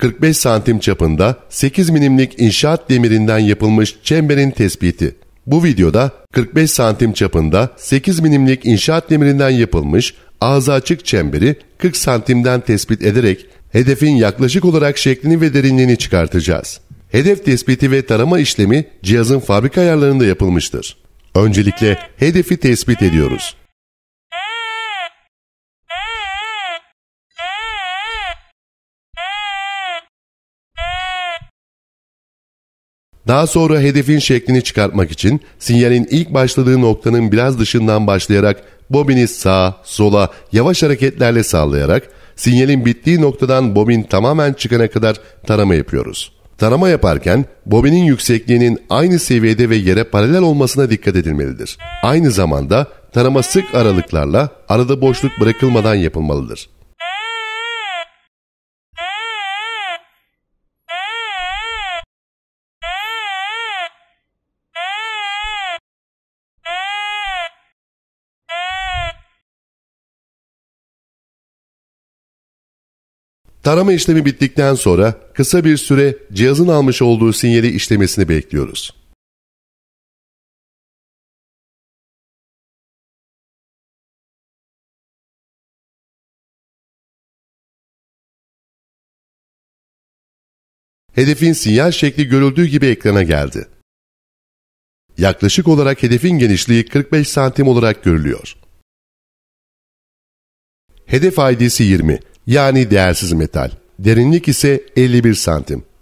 45 santim çapında 8 milimlik inşaat demirinden yapılmış çemberin tespiti. Bu videoda 45 santim çapında 8 milimlik inşaat demirinden yapılmış ağza açık çemberi 40 santimden tespit ederek hedefin yaklaşık olarak şeklini ve derinliğini çıkartacağız. Hedef tespiti ve tarama işlemi cihazın fabrika ayarlarında yapılmıştır. Öncelikle hedefi tespit ediyoruz. Daha sonra hedefin şeklini çıkartmak için sinyalin ilk başladığı noktanın biraz dışından başlayarak bobini sağa, sola yavaş hareketlerle sallayarak sinyalin bittiği noktadan bobin tamamen çıkana kadar tarama yapıyoruz. Tarama yaparken bobinin yüksekliğinin aynı seviyede ve yere paralel olmasına dikkat edilmelidir. Aynı zamanda tarama sık aralıklarla arada boşluk bırakılmadan yapılmalıdır. Tarama işlemi bittikten sonra kısa bir süre cihazın almış olduğu sinyali işlemesini bekliyoruz. Hedefin sinyal şekli görüldüğü gibi ekrana geldi. Yaklaşık olarak hedefin genişliği 45 santim olarak görülüyor. Hedef ID'si 20, yani değersiz metal. Derinlik ise 51 santim.